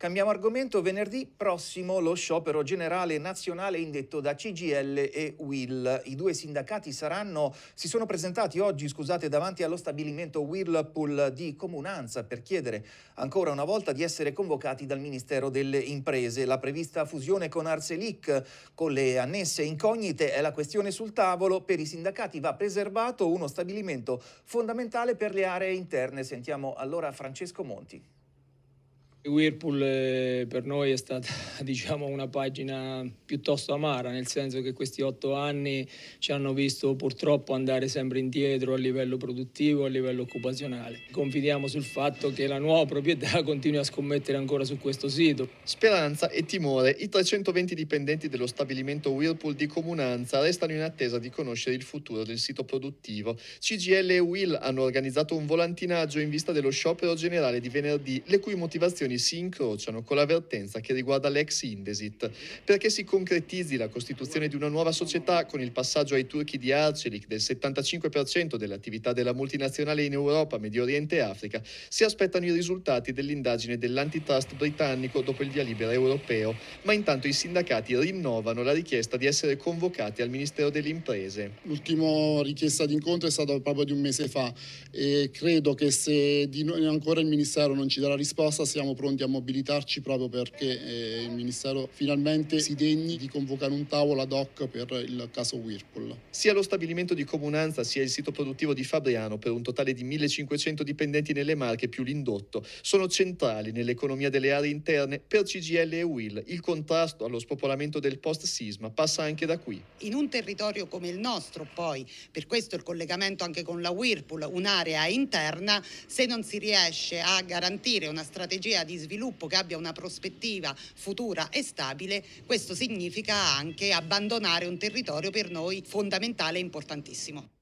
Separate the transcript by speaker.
Speaker 1: Cambiamo argomento, venerdì prossimo lo sciopero generale nazionale indetto da CGL e Will. I due sindacati saranno, si sono presentati oggi scusate, davanti allo stabilimento Whirlpool di Comunanza per chiedere ancora una volta di essere convocati dal Ministero delle Imprese. La prevista fusione con Arcelic, con le annesse incognite, è la questione sul tavolo. Per i sindacati va preservato uno stabilimento fondamentale per le aree interne. Sentiamo allora Francesco Monti. Whirlpool
Speaker 2: eh, per noi è stata diciamo, una pagina piuttosto amara, nel senso che questi otto anni ci hanno visto purtroppo andare sempre indietro a livello produttivo, a livello occupazionale. Confidiamo sul fatto che la nuova proprietà continui a scommettere ancora su questo sito. Speranza e timore, i 320 dipendenti dello stabilimento Whirlpool
Speaker 3: di Comunanza restano in attesa di conoscere il futuro del sito produttivo. CGL e Will hanno organizzato un volantinaggio in vista dello sciopero generale di venerdì, le cui motivazioni posizioni si incrociano con l'avvertenza che riguarda l'ex Indesit. Perché si concretizzi la costituzione di una nuova società con il passaggio ai turchi di Arcelic del 75% delle attività della multinazionale in Europa, Medio Oriente e Africa, si aspettano i risultati dell'indagine dell'antitrust britannico dopo il via libera europeo, ma intanto i sindacati rinnovano la richiesta di essere convocati al Ministero delle Imprese.
Speaker 4: L'ultima richiesta di incontro è stata proprio di un mese fa e credo che se di noi ancora il Ministero non ci darà risposta siamo pronti a mobilitarci proprio perché eh, il Ministero finalmente si degni di convocare un tavolo ad hoc per il caso Whirlpool. Sia lo stabilimento di Comunanza sia il sito produttivo di Fabriano, per
Speaker 3: un totale di 1500 dipendenti nelle Marche più l'indotto, sono centrali nell'economia delle aree interne. Per CGL e Will il contrasto allo spopolamento del post-sisma passa anche da qui.
Speaker 5: In un territorio come il nostro poi, per questo il collegamento anche con la Whirlpool, un'area interna, se non si riesce a garantire una strategia di di sviluppo che abbia una prospettiva futura e stabile, questo significa anche abbandonare un territorio per noi fondamentale e importantissimo.